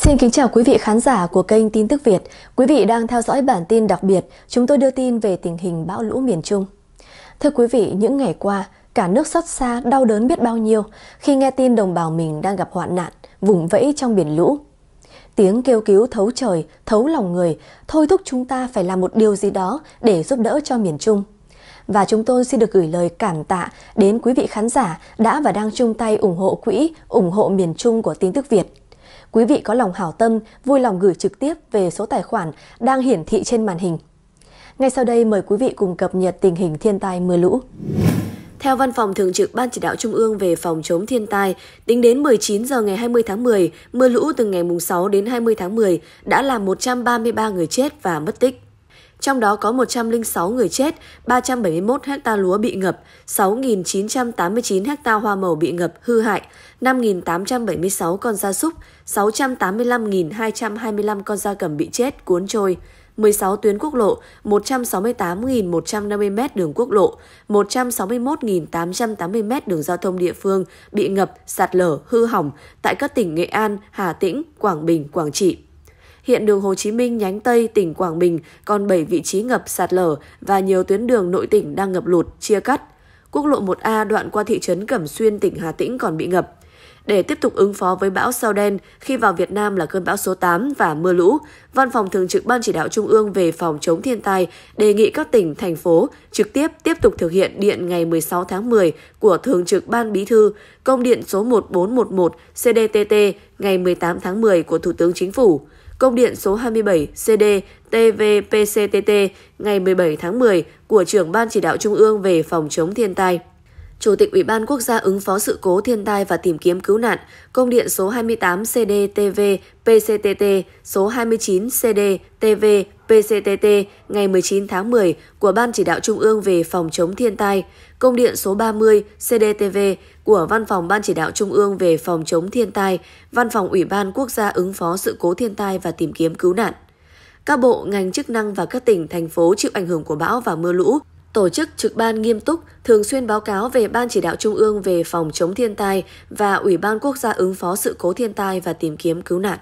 Xin kính chào quý vị khán giả của kênh Tin tức Việt. Quý vị đang theo dõi bản tin đặc biệt, chúng tôi đưa tin về tình hình bão lũ miền Trung. Thưa quý vị, những ngày qua, cả nước xót xa đau đớn biết bao nhiêu khi nghe tin đồng bào mình đang gặp hoạn nạn, vùng vẫy trong biển lũ. Tiếng kêu cứu thấu trời, thấu lòng người, thôi thúc chúng ta phải làm một điều gì đó để giúp đỡ cho miền Trung. Và chúng tôi xin được gửi lời cảm tạ đến quý vị khán giả đã và đang chung tay ủng hộ quỹ, ủng hộ miền Trung của tin tức Việt. Quý vị có lòng hảo tâm, vui lòng gửi trực tiếp về số tài khoản đang hiển thị trên màn hình. Ngay sau đây mời quý vị cùng cập nhật tình hình thiên tai mưa lũ. Theo Văn phòng Thường trực Ban Chỉ đạo Trung ương về phòng chống thiên tai, tính đến 19 giờ ngày 20 tháng 10, mưa lũ từ ngày mùng 6 đến 20 tháng 10 đã làm 133 người chết và mất tích trong đó có 106 người chết, 371 ha lúa bị ngập, 6.989 ha hoa màu bị ngập hư hại, 5.876 con gia súc, 685.225 con gia cầm bị chết cuốn trôi. 16 tuyến quốc lộ, 168.150 m đường quốc lộ, 161.880 m đường giao thông địa phương bị ngập, sạt lở, hư hỏng tại các tỉnh Nghệ An, Hà Tĩnh, Quảng Bình, Quảng Trị. Hiện đường Hồ Chí Minh nhánh Tây tỉnh Quảng Bình còn 7 vị trí ngập sạt lở và nhiều tuyến đường nội tỉnh đang ngập lụt, chia cắt. Quốc lộ 1A đoạn qua thị trấn Cẩm Xuyên tỉnh Hà Tĩnh còn bị ngập. Để tiếp tục ứng phó với bão sao đen khi vào Việt Nam là cơn bão số 8 và mưa lũ, Văn phòng Thường trực Ban Chỉ đạo Trung ương về phòng chống thiên tai đề nghị các tỉnh, thành phố trực tiếp tiếp tục thực hiện điện ngày 16 tháng 10 của Thường trực Ban Bí thư, công điện số 1411 CDTT ngày 18 tháng 10 của Thủ tướng Chính phủ Công điện số 27 CD TVPCTT ngày 17 tháng 10 của trưởng Ban Chỉ đạo Trung ương về phòng chống thiên tai Chủ tịch Ủy ban Quốc gia ứng phó sự cố thiên tai và tìm kiếm cứu nạn, công điện số 28 CDTV PCTT, số 29 CDTV PCTT ngày 19 tháng 10 của Ban Chỉ đạo Trung ương về phòng chống thiên tai, công điện số 30 CDTV của Văn phòng Ban Chỉ đạo Trung ương về phòng chống thiên tai, Văn phòng Ủy ban Quốc gia ứng phó sự cố thiên tai và tìm kiếm cứu nạn. Các bộ, ngành chức năng và các tỉnh, thành phố chịu ảnh hưởng của bão và mưa lũ tổ chức trực ban nghiêm túc, thường xuyên báo cáo về Ban chỉ đạo Trung ương về phòng chống thiên tai và Ủy ban quốc gia ứng phó sự cố thiên tai và tìm kiếm cứu nạn.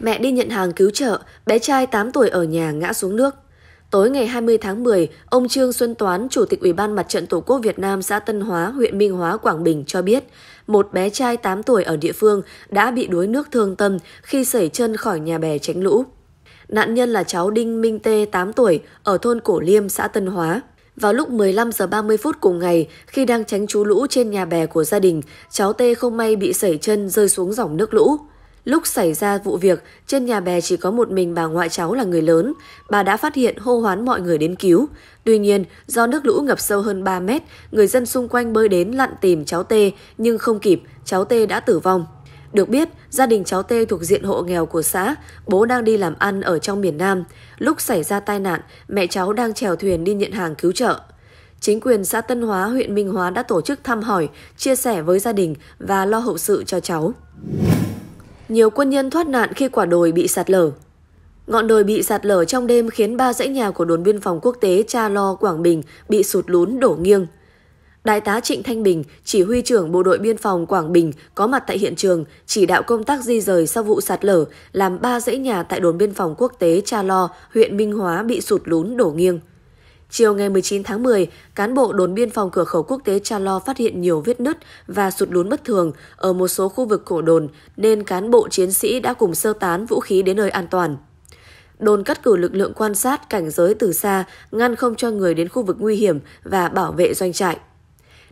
Mẹ đi nhận hàng cứu trợ, bé trai 8 tuổi ở nhà ngã xuống nước. Tối ngày 20 tháng 10, ông Trương Xuân Toán, Chủ tịch Ủy ban Mặt trận Tổ quốc Việt Nam xã Tân Hóa, huyện Minh Hóa, Quảng Bình cho biết, một bé trai 8 tuổi ở địa phương đã bị đuối nước thương tâm khi sẩy chân khỏi nhà bè tránh lũ. Nạn nhân là cháu Đinh Minh Tê 8 tuổi ở thôn Cổ Liêm, xã Tân Hóa. Vào lúc 15 giờ 30 phút cùng ngày, khi đang tránh chú lũ trên nhà bè của gia đình, cháu Tê không may bị sẩy chân rơi xuống dòng nước lũ. Lúc xảy ra vụ việc, trên nhà bè chỉ có một mình bà ngoại cháu là người lớn. Bà đã phát hiện hô hoán mọi người đến cứu. Tuy nhiên, do nước lũ ngập sâu hơn 3 mét, người dân xung quanh bơi đến lặn tìm cháu Tê, nhưng không kịp, cháu Tê đã tử vong. Được biết, gia đình cháu Tê thuộc diện hộ nghèo của xã, bố đang đi làm ăn ở trong miền Nam. Lúc xảy ra tai nạn, mẹ cháu đang chèo thuyền đi nhận hàng cứu trợ. Chính quyền xã Tân Hóa, huyện Minh Hóa đã tổ chức thăm hỏi, chia sẻ với gia đình và lo hậu sự cho cháu. Nhiều quân nhân thoát nạn khi quả đồi bị sạt lở. Ngọn đồi bị sạt lở trong đêm khiến ba dãy nhà của đồn biên phòng quốc tế Cha Lo, Quảng Bình bị sụt lún đổ nghiêng. Đại tá Trịnh Thanh Bình, chỉ huy trưởng Bộ đội Biên phòng Quảng Bình có mặt tại hiện trường, chỉ đạo công tác di rời sau vụ sạt lở, làm 3 dãy nhà tại đồn biên phòng quốc tế Cha Lo, huyện Minh Hóa bị sụt lún đổ nghiêng. Chiều ngày 19 tháng 10, cán bộ đồn biên phòng cửa khẩu quốc tế Cha Lo phát hiện nhiều vết nứt và sụt lún bất thường ở một số khu vực cổ đồn, nên cán bộ chiến sĩ đã cùng sơ tán vũ khí đến nơi an toàn. Đồn cắt cử lực lượng quan sát cảnh giới từ xa, ngăn không cho người đến khu vực nguy hiểm và bảo vệ doanh trại.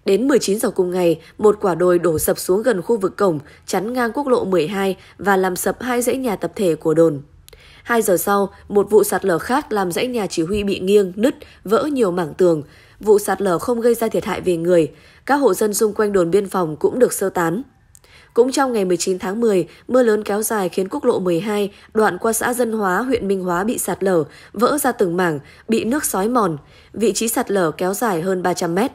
Đến 19 giờ cùng ngày, một quả đồi đổ sập xuống gần khu vực cổng, chắn ngang quốc lộ 12 và làm sập hai dãy nhà tập thể của đồn. 2 giờ sau, một vụ sạt lở khác làm dãy nhà chỉ huy bị nghiêng, nứt, vỡ nhiều mảng tường. Vụ sạt lở không gây ra thiệt hại về người. Các hộ dân xung quanh đồn biên phòng cũng được sơ tán. Cũng trong ngày 19 tháng 10, mưa lớn kéo dài khiến quốc lộ 12, đoạn qua xã Dân Hóa, huyện Minh Hóa bị sạt lở, vỡ ra từng mảng, bị nước sói mòn. Vị trí sạt lở kéo dài hơn 300 mét.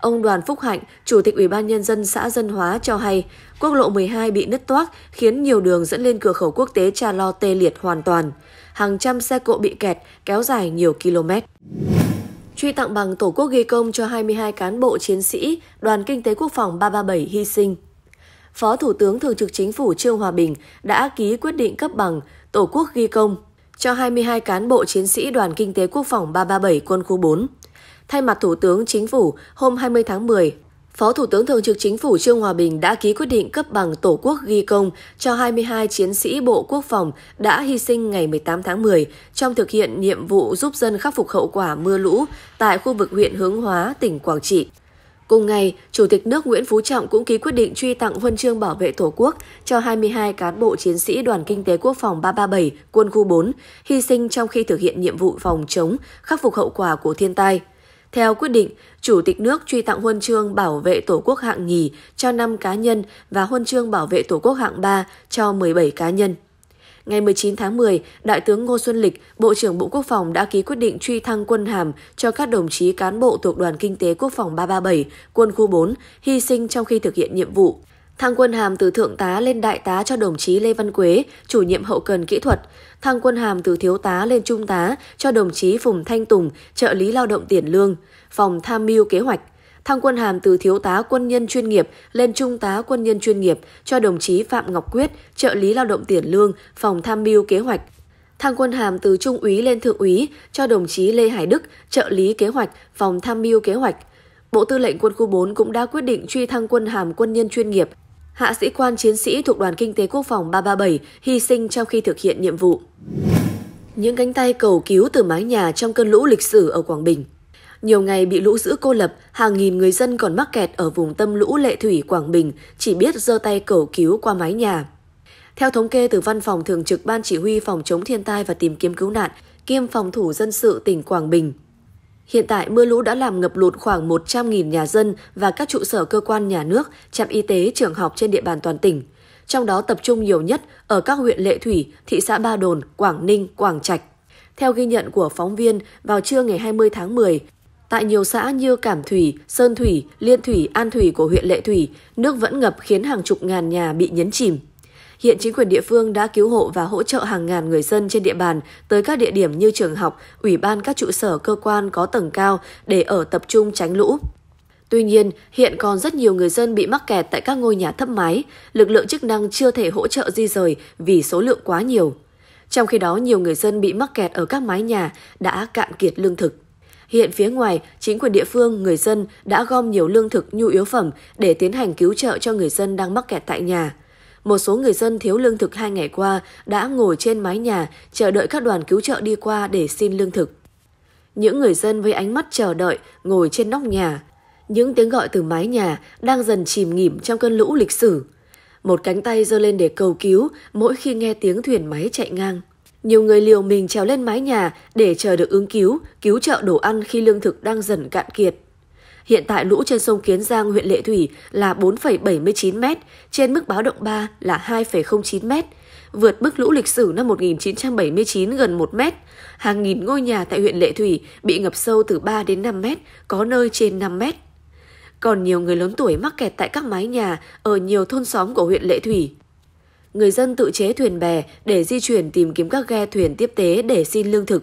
Ông Đoàn Phúc Hạnh, Chủ tịch Ủy ban Nhân dân xã Dân Hóa cho hay, quốc lộ 12 bị nứt toác khiến nhiều đường dẫn lên cửa khẩu quốc tế Trà Lo tê liệt hoàn toàn. Hàng trăm xe cộ bị kẹt, kéo dài nhiều km. Truy tặng bằng Tổ quốc ghi công cho 22 cán bộ chiến sĩ Đoàn Kinh tế Quốc phòng 337 hy sinh. Phó Thủ tướng Thường trực Chính phủ Trương Hòa Bình đã ký quyết định cấp bằng Tổ quốc ghi công cho 22 cán bộ chiến sĩ Đoàn Kinh tế Quốc phòng 337 quân khu 4. Thay mặt Thủ tướng Chính phủ, hôm 20 tháng 10, Phó Thủ tướng Thường trực Chính phủ Trương Hòa Bình đã ký quyết định cấp bằng Tổ quốc ghi công cho 22 chiến sĩ Bộ Quốc phòng đã hy sinh ngày 18 tháng 10 trong thực hiện nhiệm vụ giúp dân khắc phục hậu quả mưa lũ tại khu vực huyện Hướng Hóa, tỉnh Quảng Trị. Cùng ngày, Chủ tịch nước Nguyễn Phú Trọng cũng ký quyết định truy tặng huân chương bảo vệ Tổ quốc cho 22 cán bộ chiến sĩ Đoàn Kinh tế Quốc phòng 337, quân khu 4, hy sinh trong khi thực hiện nhiệm vụ phòng chống khắc phục hậu quả của thiên tai. Theo quyết định, Chủ tịch nước truy tặng huân chương bảo vệ Tổ quốc hạng nhì cho 5 cá nhân và huân chương bảo vệ Tổ quốc hạng 3 cho 17 cá nhân. Ngày 19 tháng 10, Đại tướng Ngô Xuân Lịch, Bộ trưởng Bộ Quốc phòng đã ký quyết định truy thăng quân hàm cho các đồng chí cán bộ thuộc Đoàn Kinh tế Quốc phòng 337, quân khu 4, hy sinh trong khi thực hiện nhiệm vụ. Thăng quân hàm từ thượng tá lên đại tá cho đồng chí Lê Văn Quế, chủ nhiệm hậu cần kỹ thuật. Thăng quân hàm từ thiếu tá lên trung tá cho đồng chí Phùng Thanh Tùng, trợ lý lao động tiền lương, phòng tham mưu kế hoạch. Thăng quân hàm từ thiếu tá quân nhân chuyên nghiệp lên trung tá quân nhân chuyên nghiệp cho đồng chí Phạm Ngọc Quyết, trợ lý lao động tiền lương, phòng tham mưu kế hoạch. Thăng quân hàm từ trung úy lên thượng úy cho đồng chí Lê Hải Đức, trợ lý kế hoạch, phòng tham mưu kế hoạch. Bộ Tư lệnh Quân khu 4 cũng đã quyết định truy thăng quân hàm quân nhân chuyên nghiệp hạ sĩ quan chiến sĩ thuộc Đoàn Kinh tế Quốc phòng 337 hy sinh trong khi thực hiện nhiệm vụ. Những cánh tay cầu cứu từ mái nhà trong cơn lũ lịch sử ở Quảng Bình. Nhiều ngày bị lũ giữ cô lập, hàng nghìn người dân còn mắc kẹt ở vùng tâm lũ lệ thủy Quảng Bình, chỉ biết giơ tay cầu cứu qua mái nhà. Theo thống kê từ Văn phòng Thường trực Ban Chỉ huy Phòng chống thiên tai và tìm kiếm cứu nạn, kiêm phòng thủ dân sự tỉnh Quảng Bình, Hiện tại, mưa lũ đã làm ngập lụt khoảng 100.000 nhà dân và các trụ sở cơ quan nhà nước, trạm y tế, trường học trên địa bàn toàn tỉnh. Trong đó tập trung nhiều nhất ở các huyện Lệ Thủy, thị xã Ba Đồn, Quảng Ninh, Quảng Trạch. Theo ghi nhận của phóng viên, vào trưa ngày 20 tháng 10, tại nhiều xã như Cảm Thủy, Sơn Thủy, Liên Thủy, An Thủy của huyện Lệ Thủy, nước vẫn ngập khiến hàng chục ngàn nhà bị nhấn chìm. Hiện chính quyền địa phương đã cứu hộ và hỗ trợ hàng ngàn người dân trên địa bàn tới các địa điểm như trường học, ủy ban các trụ sở cơ quan có tầng cao để ở tập trung tránh lũ. Tuy nhiên, hiện còn rất nhiều người dân bị mắc kẹt tại các ngôi nhà thấp mái, lực lượng chức năng chưa thể hỗ trợ di rời vì số lượng quá nhiều. Trong khi đó, nhiều người dân bị mắc kẹt ở các mái nhà đã cạn kiệt lương thực. Hiện phía ngoài, chính quyền địa phương, người dân đã gom nhiều lương thực nhu yếu phẩm để tiến hành cứu trợ cho người dân đang mắc kẹt tại nhà. Một số người dân thiếu lương thực hai ngày qua đã ngồi trên mái nhà chờ đợi các đoàn cứu trợ đi qua để xin lương thực. Những người dân với ánh mắt chờ đợi ngồi trên nóc nhà. Những tiếng gọi từ mái nhà đang dần chìm nghỉm trong cơn lũ lịch sử. Một cánh tay giơ lên để cầu cứu mỗi khi nghe tiếng thuyền máy chạy ngang. Nhiều người liều mình trèo lên mái nhà để chờ được ứng cứu, cứu trợ đồ ăn khi lương thực đang dần cạn kiệt. Hiện tại lũ trên sông Kiến Giang huyện Lệ Thủy là 4,79 m, trên mức báo động 3 là 2,09 m, vượt mức lũ lịch sử năm 1979 gần 1 m. Hàng nghìn ngôi nhà tại huyện Lệ Thủy bị ngập sâu từ 3 đến 5 m, có nơi trên 5 m. Còn nhiều người lớn tuổi mắc kẹt tại các mái nhà ở nhiều thôn xóm của huyện Lệ Thủy người dân tự chế thuyền bè để di chuyển tìm kiếm các ghe thuyền tiếp tế để xin lương thực.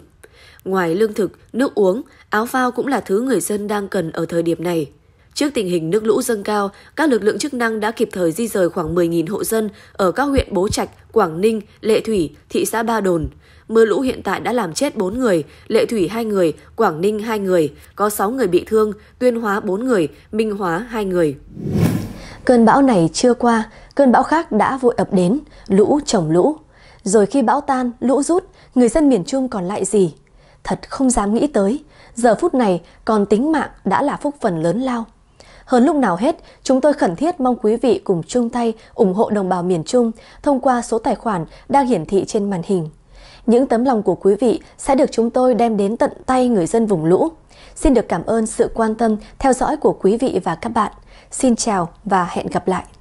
Ngoài lương thực, nước uống, áo phao cũng là thứ người dân đang cần ở thời điểm này. Trước tình hình nước lũ dâng cao, các lực lượng chức năng đã kịp thời di rời khoảng 10.000 hộ dân ở các huyện Bố Trạch, Quảng Ninh, Lệ Thủy, thị xã Ba Đồn. Mưa lũ hiện tại đã làm chết 4 người, Lệ Thủy 2 người, Quảng Ninh 2 người, có 6 người bị thương, Tuyên Hóa 4 người, Minh Hóa 2 người. Cơn bão này chưa qua, cơn bão khác đã vội ập đến, lũ chồng lũ. Rồi khi bão tan, lũ rút, người dân miền Trung còn lại gì? thật không dám nghĩ tới, giờ phút này còn tính mạng đã là phúc phần lớn lao. Hơn lúc nào hết, chúng tôi khẩn thiết mong quý vị cùng chung tay ủng hộ đồng bào miền Trung thông qua số tài khoản đang hiển thị trên màn hình. Những tấm lòng của quý vị sẽ được chúng tôi đem đến tận tay người dân vùng lũ. Xin được cảm ơn sự quan tâm, theo dõi của quý vị và các bạn. Xin chào và hẹn gặp lại.